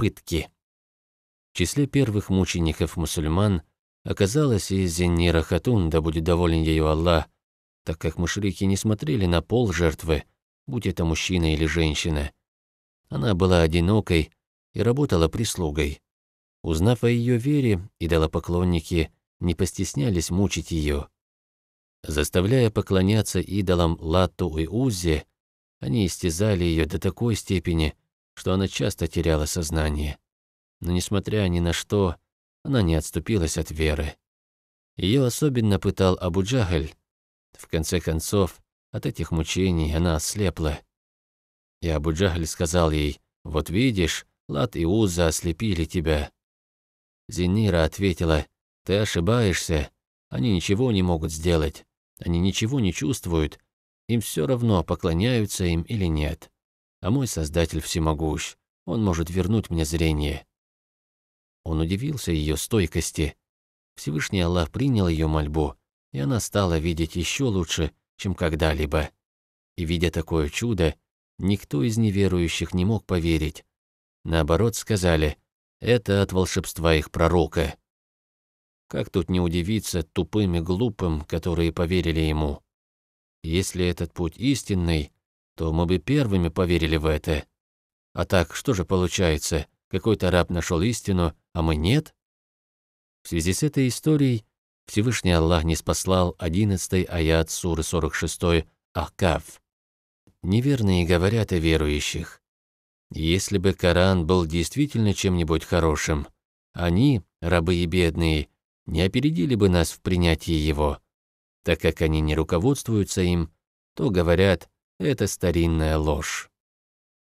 пытки. В числе первых мучеников мусульман оказалась и Зенира Хатун, да будет доволен ею Аллах, так как мушрики не смотрели на пол жертвы, будь это мужчина или женщина. Она была одинокой и работала прислугой. Узнав о ее вере, идолопоклонники не постеснялись мучить ее. Заставляя поклоняться идолам Латту и Узи, они истязали ее до такой степени, что она часто теряла сознание. Но, несмотря ни на что, она не отступилась от веры. Ее особенно пытал Абу Джагаль. В конце концов, от этих мучений она ослепла. И Абу Джагаль сказал ей, «Вот видишь, Лат и Уза ослепили тебя». Зинира ответила, «Ты ошибаешься. Они ничего не могут сделать. Они ничего не чувствуют. Им все равно, поклоняются им или нет» а мой Создатель всемогущ, он может вернуть мне зрение». Он удивился ее стойкости. Всевышний Аллах принял ее мольбу, и она стала видеть еще лучше, чем когда-либо. И видя такое чудо, никто из неверующих не мог поверить. Наоборот, сказали, это от волшебства их пророка. Как тут не удивиться тупым и глупым, которые поверили ему? Если этот путь истинный, то мы бы первыми поверили в это. А так, что же получается, какой-то раб нашел истину, а мы нет? В связи с этой историей Всевышний Аллах не спаслал 11 аят суры 46 Ахкаф. Неверные говорят о верующих. Если бы Коран был действительно чем-нибудь хорошим, они, рабы и бедные, не опередили бы нас в принятии его. Так как они не руководствуются им, то говорят это старинная ложь.